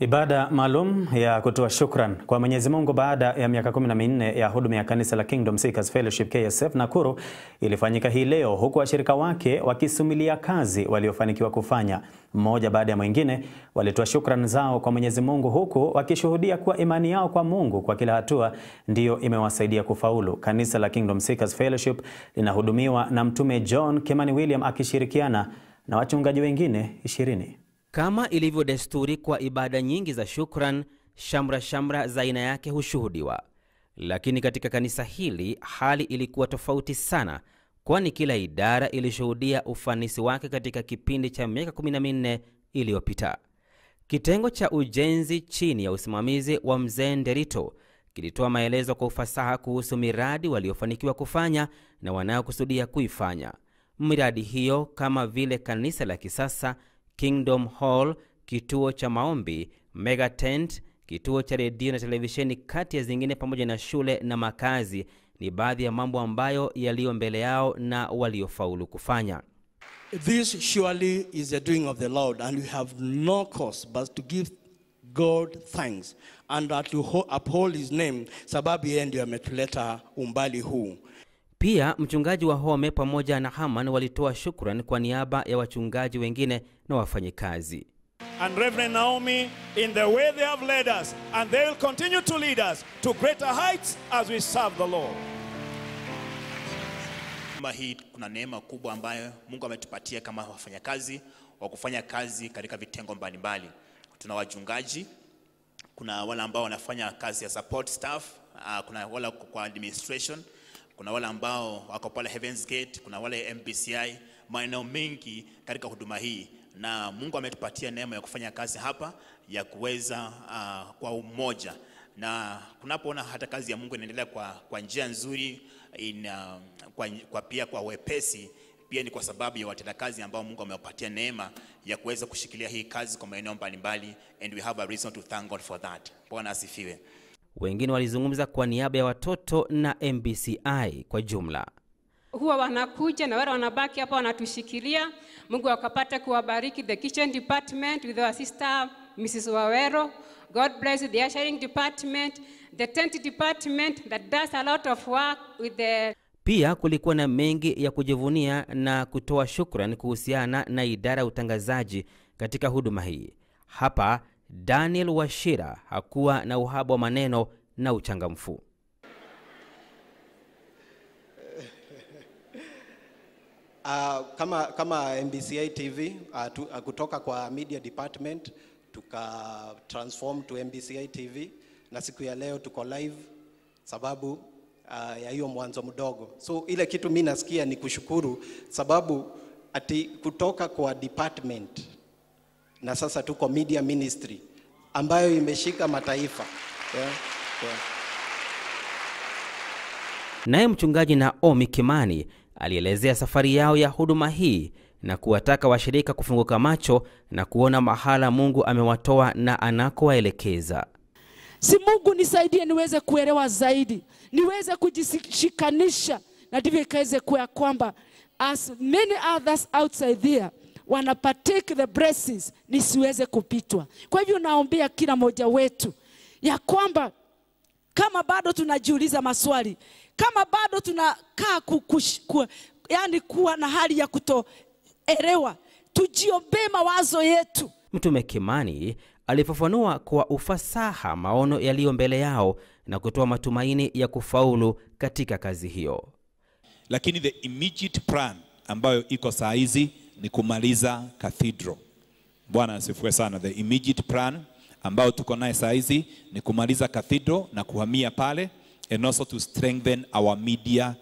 Ibada maalum ya kutoa shukran kwa Mwenyezi Mungu baada ya miaka kumi na minne ya huduma ya kanisa la Kingdom Seekers Fellowship KSF Nakuru ilifanyika hii leo huku washirika wake wakisumilia kazi waliofanikiwa kufanya. Mmoja baada ya mwingine walitoa shukran zao kwa Mwenyezi Mungu huku wakishuhudia kuwa imani yao kwa Mungu kwa kila hatua ndiyo imewasaidia kufaulu. Kanisa la Kingdom Seekers Fellowship linahudumiwa na Mtume John Kemani William akishirikiana na wachungaji wengine ishirini. Kama ilivyo desturi kwa ibada nyingi za shukran, shamra shamra za aina yake hushuhudiwa, lakini katika kanisa hili hali ilikuwa tofauti sana, kwani kila idara ilishuhudia ufanisi wake katika kipindi cha miaka 14 iliyopita. Kitengo cha ujenzi chini ya usimamizi wa mzee Nderito kilitoa maelezo kwa ufasaha kuhusu miradi waliofanikiwa kufanya na wanayokusudia kuifanya. Miradi hiyo kama vile kanisa la kisasa Kingdom Hall, kituo cha maombi, Mega Tent, kituo cha redio na televisheni, kati ya zingine, pamoja na shule na makazi, ni baadhi ya mambo ambayo yaliyo mbele yao na waliofaulu kufanya. This surely is the doing of the Lord and we have no cause but to give God thanks and to uphold his name, sababu yeye ndio ametuleta umbali huu. Pia mchungaji wa Home pamoja na Haman walitoa shukrani kwa niaba ya wachungaji wengine na wafanyikazi. And Reverend Naomi in the way they have led us and they will continue to lead us to greater heights as we serve the Lord. Hii kuna neema kubwa ambayo Mungu ametupatia kama wafanyakazi wa kufanya kazi katika vitengo mbalimbali Tuna wachungaji, kuna wale ambao wanafanya kazi ya support staff, ah, kuna wale kwa administration kuna wale ambao wako pale Heavens Gate, kuna wale MBCI, maeneo mengi katika huduma hii, na Mungu ametupatia neema ya kufanya kazi hapa ya kuweza uh, kwa umoja na kunapoona hata kazi ya Mungu inaendelea kwa, kwa njia nzuri in, uh, kwa, kwa pia kwa wepesi pia ni kwa sababu ya watendakazi ambao Mungu amewapatia neema ya kuweza kushikilia hii kazi kwa maeneo mbalimbali, and we have a reason to thank God for that. Bwana asifiwe. Wengine walizungumza kwa niaba ya watoto na MBCI kwa jumla. Huwa wanakuja na wale wanabaki hapa wanatushikilia. Mungu akapata kuwabariki the kitchen department with our sister Mrs. Wawero. God bless the ushering department, the tent department that does a lot of work with the pia kulikuwa na mengi ya kujivunia na kutoa shukrani kuhusiana na idara ya utangazaji katika huduma hii. Hapa Daniel Washira hakuwa na uhaba wa maneno na uchangamfu. Uh, kama, kama MBCA TV uh, ah, tu, uh, kutoka kwa media department tuka transform to MBCA TV na siku ya leo tuko live sababu uh, ya hiyo mwanzo mdogo. So ile kitu mi nasikia ni kushukuru sababu ati kutoka kwa department na sasa tuko media ministry ambayo imeshika mataifa yeah, yeah. Naye mchungaji Naomi Kimani alielezea safari yao ya huduma hii na kuwataka washirika kufunguka macho na kuona mahala Mungu amewatoa na anakowaelekeza. Si Mungu nisaidie niweze kuelewa zaidi, niweze kujishikanisha na ndivyo ikaweze kuwa kwamba as many others outside there wanapatake the blessings nisiweze kupitwa. Kwa hivyo naombea kila mmoja wetu ya kwamba kama bado tunajiuliza maswali, kama bado tunakaa kukush, ku, yani kuwa na hali ya kutoelewa, tujiombee mawazo yetu. Mtume Kimani alifafanua kwa ufasaha maono yaliyo mbele yao na kutoa matumaini ya kufaulu katika kazi hiyo. Lakini the immediate plan ambayo iko saa hizi ni kumaliza cathedral. Bwana asifiwe sana. The immediate plan ambao tuko naye saa hizi ni kumaliza cathedral na kuhamia pale and also to strengthen our media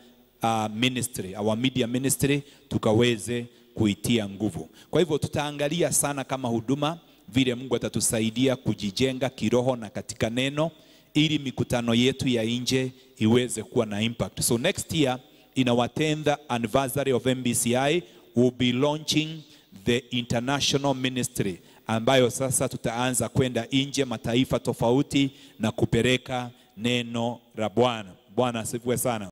uh, ministry, our media ministry tukaweze kuitia nguvu. Kwa hivyo tutaangalia sana kama huduma vile Mungu atatusaidia kujijenga kiroho na katika neno ili mikutano yetu ya nje iweze kuwa na impact. So next year in our 10th anniversary of MBCI will be launching the international ministry ambayo sasa tutaanza kwenda nje mataifa tofauti na kupeleka neno la Bwana. Bwana asifiwe sana.